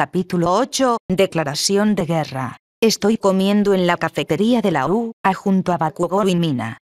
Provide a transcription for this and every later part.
Capítulo 8, Declaración de Guerra. Estoy comiendo en la cafetería de la U, a junto a Bakugou y Mina.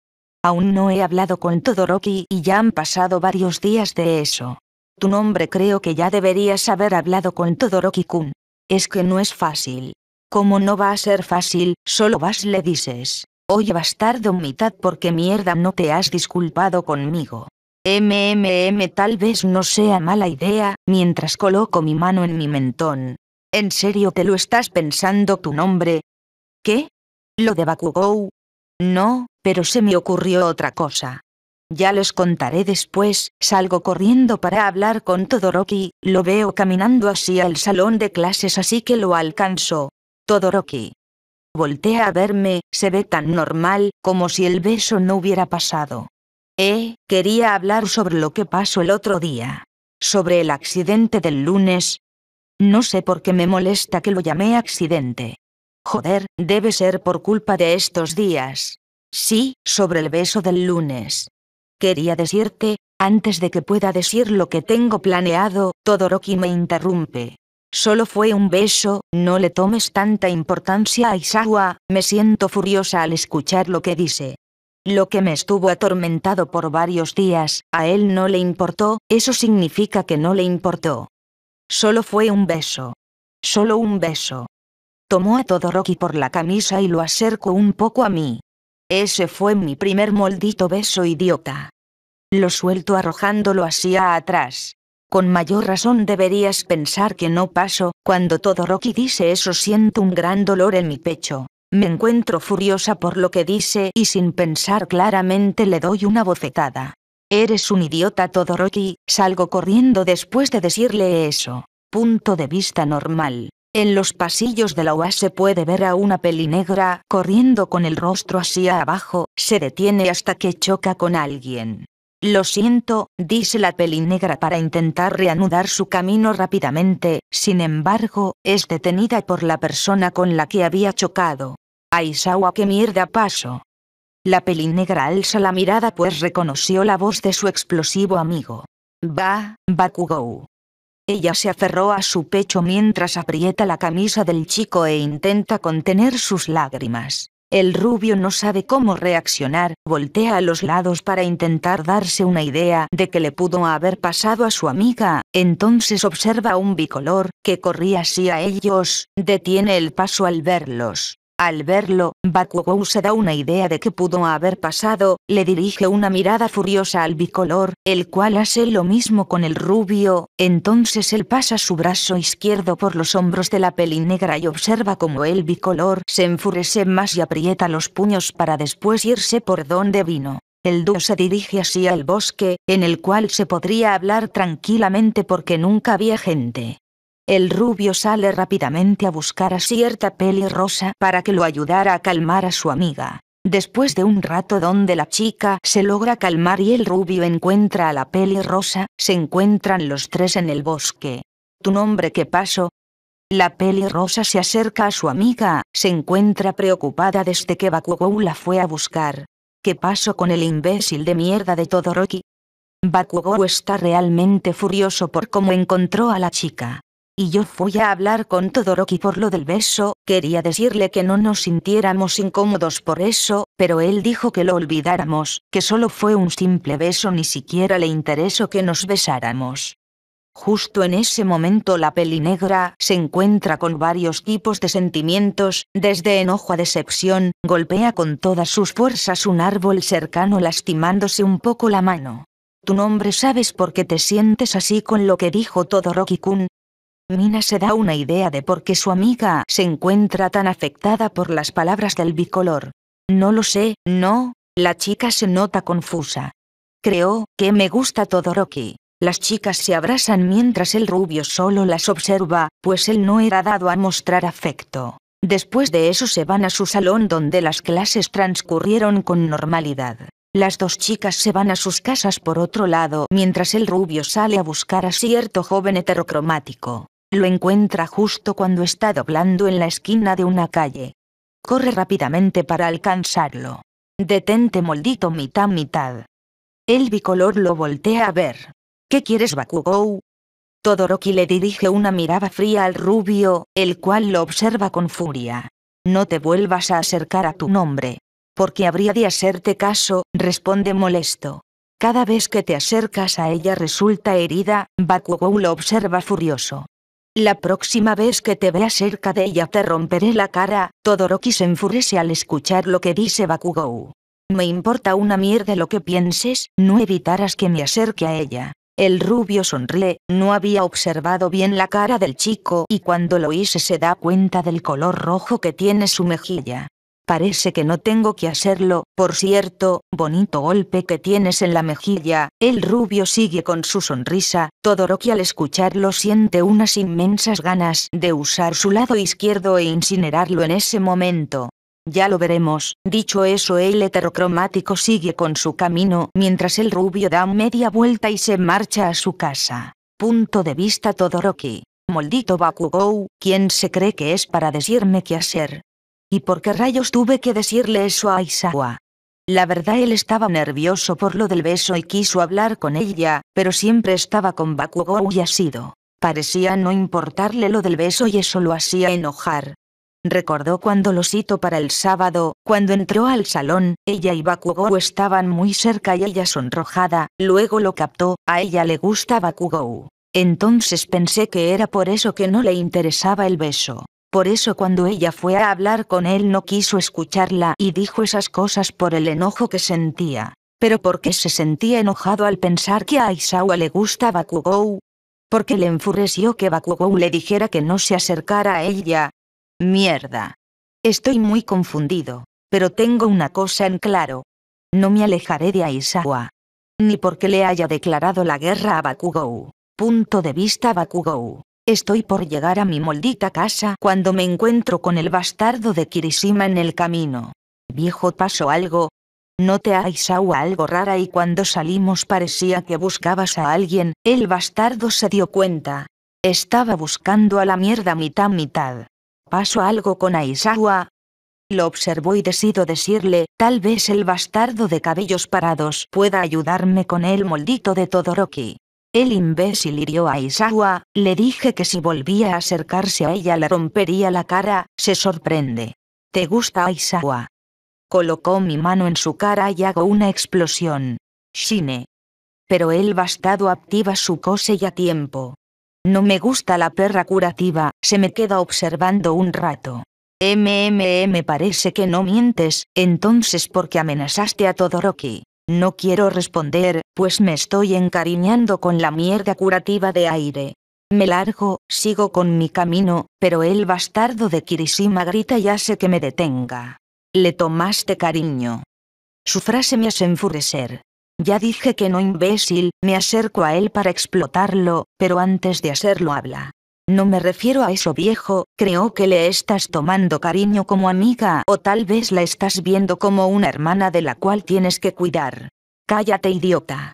Aún no he hablado con Todoroki y ya han pasado varios días de eso. Tu nombre creo que ya deberías haber hablado con Todoroki-kun. Es que no es fácil. Como no va a ser fácil, solo vas le dices. Oye bastardo mitad porque mierda no te has disculpado conmigo. MMM tal vez no sea mala idea, mientras coloco mi mano en mi mentón. ¿En serio te lo estás pensando tu nombre? ¿Qué? ¿Lo de Bakugou? No, pero se me ocurrió otra cosa. Ya les contaré después, salgo corriendo para hablar con Todoroki, lo veo caminando hacia el salón de clases así que lo alcanzo. Todoroki. Voltea a verme, se ve tan normal, como si el beso no hubiera pasado. Eh, quería hablar sobre lo que pasó el otro día. Sobre el accidente del lunes. No sé por qué me molesta que lo llamé accidente. Joder, debe ser por culpa de estos días. Sí, sobre el beso del lunes. Quería decirte, antes de que pueda decir lo que tengo planeado, Todoroki me interrumpe. Solo fue un beso, no le tomes tanta importancia a Isawa, me siento furiosa al escuchar lo que dice. Lo que me estuvo atormentado por varios días, a él no le importó, eso significa que no le importó. Solo fue un beso. Solo un beso. Tomó a todo Rocky por la camisa y lo acercó un poco a mí. Ese fue mi primer maldito beso idiota. Lo suelto arrojándolo hacia atrás. Con mayor razón deberías pensar que no paso, cuando todo Rocky dice eso siento un gran dolor en mi pecho. Me encuentro furiosa por lo que dice y sin pensar claramente le doy una bofetada. Eres un idiota Todoroki, salgo corriendo después de decirle eso. Punto de vista normal. En los pasillos de la UAS se puede ver a una peli negra corriendo con el rostro hacia abajo, se detiene hasta que choca con alguien. Lo siento, dice la pelinegra para intentar reanudar su camino rápidamente, sin embargo, es detenida por la persona con la que había chocado. Aizawa, qué mierda paso. La pelinegra alza la mirada pues reconoció la voz de su explosivo amigo. Va, Bakugou. Ella se aferró a su pecho mientras aprieta la camisa del chico e intenta contener sus lágrimas. El rubio no sabe cómo reaccionar, voltea a los lados para intentar darse una idea de que le pudo haber pasado a su amiga, entonces observa un bicolor, que corría hacia ellos, detiene el paso al verlos. Al verlo, Bakugou se da una idea de qué pudo haber pasado, le dirige una mirada furiosa al bicolor, el cual hace lo mismo con el rubio, entonces él pasa su brazo izquierdo por los hombros de la peli negra y observa como el bicolor se enfurece más y aprieta los puños para después irse por donde vino. El dúo se dirige hacia el bosque, en el cual se podría hablar tranquilamente porque nunca había gente. El rubio sale rápidamente a buscar a cierta peli rosa para que lo ayudara a calmar a su amiga. Después de un rato donde la chica se logra calmar y el rubio encuentra a la peli rosa, se encuentran los tres en el bosque. ¿Tu nombre qué pasó? La peli rosa se acerca a su amiga, se encuentra preocupada desde que Bakugou la fue a buscar. ¿Qué pasó con el imbécil de mierda de Todoroki? Bakugou está realmente furioso por cómo encontró a la chica y yo fui a hablar con Todoroki por lo del beso, quería decirle que no nos sintiéramos incómodos por eso, pero él dijo que lo olvidáramos, que solo fue un simple beso ni siquiera le interesó que nos besáramos. Justo en ese momento la peli negra se encuentra con varios tipos de sentimientos, desde enojo a decepción, golpea con todas sus fuerzas un árbol cercano lastimándose un poco la mano. Tu nombre sabes por qué te sientes así con lo que dijo todo kun Mina se da una idea de por qué su amiga se encuentra tan afectada por las palabras del bicolor. No lo sé, no, la chica se nota confusa. Creo que me gusta todo Rocky. Las chicas se abrazan mientras el rubio solo las observa, pues él no era dado a mostrar afecto. Después de eso se van a su salón donde las clases transcurrieron con normalidad. Las dos chicas se van a sus casas por otro lado mientras el rubio sale a buscar a cierto joven heterocromático. Lo encuentra justo cuando está doblando en la esquina de una calle. Corre rápidamente para alcanzarlo. Detente moldito mitad mitad. El bicolor lo voltea a ver. ¿Qué quieres Bakugou? Todoroki le dirige una mirada fría al rubio, el cual lo observa con furia. No te vuelvas a acercar a tu nombre. Porque habría de hacerte caso, responde molesto. Cada vez que te acercas a ella resulta herida, Bakugou lo observa furioso. La próxima vez que te vea cerca de ella te romperé la cara, Todoroki se enfurece al escuchar lo que dice Bakugou. Me importa una mierda lo que pienses, no evitarás que me acerque a ella. El rubio sonríe, no había observado bien la cara del chico y cuando lo hice se da cuenta del color rojo que tiene su mejilla. Parece que no tengo que hacerlo, por cierto, bonito golpe que tienes en la mejilla, el rubio sigue con su sonrisa, Todoroki al escucharlo siente unas inmensas ganas de usar su lado izquierdo e incinerarlo en ese momento. Ya lo veremos, dicho eso el heterocromático sigue con su camino mientras el rubio da media vuelta y se marcha a su casa. Punto de vista Todoroki. Maldito Bakugou, ¿quién se cree que es para decirme qué hacer? ¿Y por qué rayos tuve que decirle eso a Aizawa? La verdad él estaba nervioso por lo del beso y quiso hablar con ella, pero siempre estaba con Bakugou y asido. Parecía no importarle lo del beso y eso lo hacía enojar. Recordó cuando lo citó para el sábado, cuando entró al salón, ella y Bakugou estaban muy cerca y ella sonrojada, luego lo captó, a ella le gusta Bakugou. Entonces pensé que era por eso que no le interesaba el beso. Por eso cuando ella fue a hablar con él no quiso escucharla y dijo esas cosas por el enojo que sentía. ¿Pero porque se sentía enojado al pensar que a Aizawa le gusta Bakugou? Porque le enfureció que Bakugou le dijera que no se acercara a ella. Mierda. Estoy muy confundido, pero tengo una cosa en claro. No me alejaré de Aizawa. Ni porque le haya declarado la guerra a Bakugou. Punto de vista Bakugou. Estoy por llegar a mi maldita casa cuando me encuentro con el bastardo de Kirishima en el camino. Viejo pasó algo. Noté a Aizawa algo rara y cuando salimos parecía que buscabas a alguien, el bastardo se dio cuenta. Estaba buscando a la mierda mitad mitad. ¿Pasó algo con Aizawa? Lo observó y decido decirle, tal vez el bastardo de cabellos parados pueda ayudarme con el maldito de Todoroki. El imbécil hirió a Aizawa, le dije que si volvía a acercarse a ella la rompería la cara, se sorprende. ¿Te gusta Aizawa. Colocó mi mano en su cara y hago una explosión. Shine. Pero el bastado activa su cose y a tiempo. No me gusta la perra curativa, se me queda observando un rato. MMM parece que no mientes, entonces porque amenazaste a Todoroki. No quiero responder, pues me estoy encariñando con la mierda curativa de aire. Me largo, sigo con mi camino, pero el bastardo de Kirishima grita y hace que me detenga. Le tomaste cariño. Su frase me hace enfurecer. Ya dije que no imbécil, me acerco a él para explotarlo, pero antes de hacerlo habla. No me refiero a eso viejo, creo que le estás tomando cariño como amiga o tal vez la estás viendo como una hermana de la cual tienes que cuidar. Cállate idiota.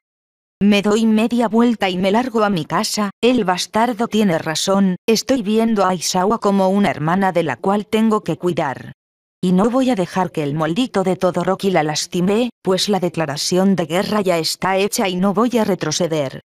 Me doy media vuelta y me largo a mi casa, el bastardo tiene razón, estoy viendo a Isawa como una hermana de la cual tengo que cuidar. Y no voy a dejar que el maldito de Todoroki la lastime, pues la declaración de guerra ya está hecha y no voy a retroceder.